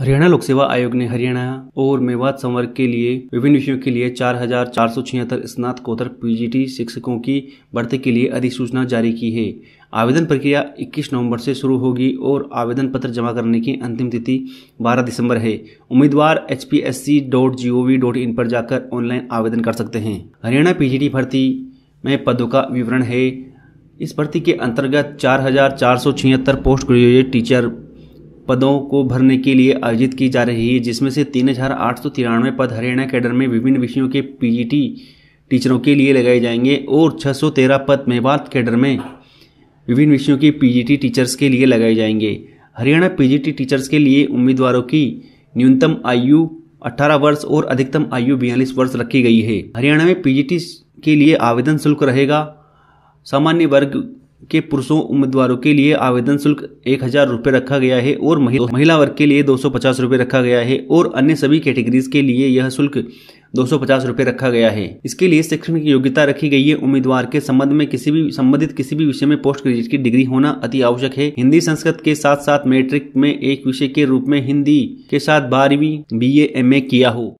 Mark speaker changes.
Speaker 1: हरियाणा लोक सेवा आयोग ने हरियाणा और मेवात संवर्ग के लिए विभिन्न विषयों के लिए चार हजार चार सौ छिहत्तर स्नातकोत्तर पीजीटी शिक्षकों की भर्ती के लिए अधिसूचना जारी की है आवेदन प्रक्रिया 21 नवंबर से शुरू होगी और आवेदन पत्र जमा करने की अंतिम तिथि 12 दिसंबर है उम्मीदवार H P S C dot G O V dot in पर जाकर ऑनलाइन आवेदन कर सकते हैं हरियाणा पीजीटी भर्ती में पदों का विवरण है इस भर्ती के अंतर्गत चार हजार चार सौ छिहत्तर पोस्ट ग्रेजुएट टीचर पदों को भरने के लिए आयोजित की जा रही है जिसमें से तीन हज़ार आठ सौ तिरानवे पद हरियाणा कैडर में विभिन्न विषयों के पीजीटी टीचरों के लिए लगाए जाएंगे और छः सौ तेरह पद मेवात कैडर में विभिन्न विषयों के पीजीटी टीचर्स के लिए लगाए जाएंगे हरियाणा पीजीटी टीचर्स के लिए उम्मीदवारों की न्यूनतम आयु 18 वर्ष और अधिकतम आयु बयालीस वर्ष रखी गई है हरियाणा में पीजीटी के लिए आवेदन शुल्क रहेगा सामान्य वर्ग के पुरुषों उम्मीदवारों के लिए आवेदन शुल्क एक हजार रूपए रखा गया है और महिला वर्ग के लिए दो सौ पचास रूपए रखा गया है और अन्य सभी कैटेगरीज के लिए यह शुल्क दो सौ पचास रूपए रखा गया है इसके लिए शैक्षणिक योग्यता रखी गई है उम्मीदवार के संबंध में किसी भी संबंधित किसी भी विषय में पोस्ट ग्रेजुएट की डिग्री होना अति आवश्यक है हिंदी संस्कृत के साथ साथ मैट्रिक में एक विषय के रूप में हिंदी के साथ बारहवीं बी ए एम ए किया हो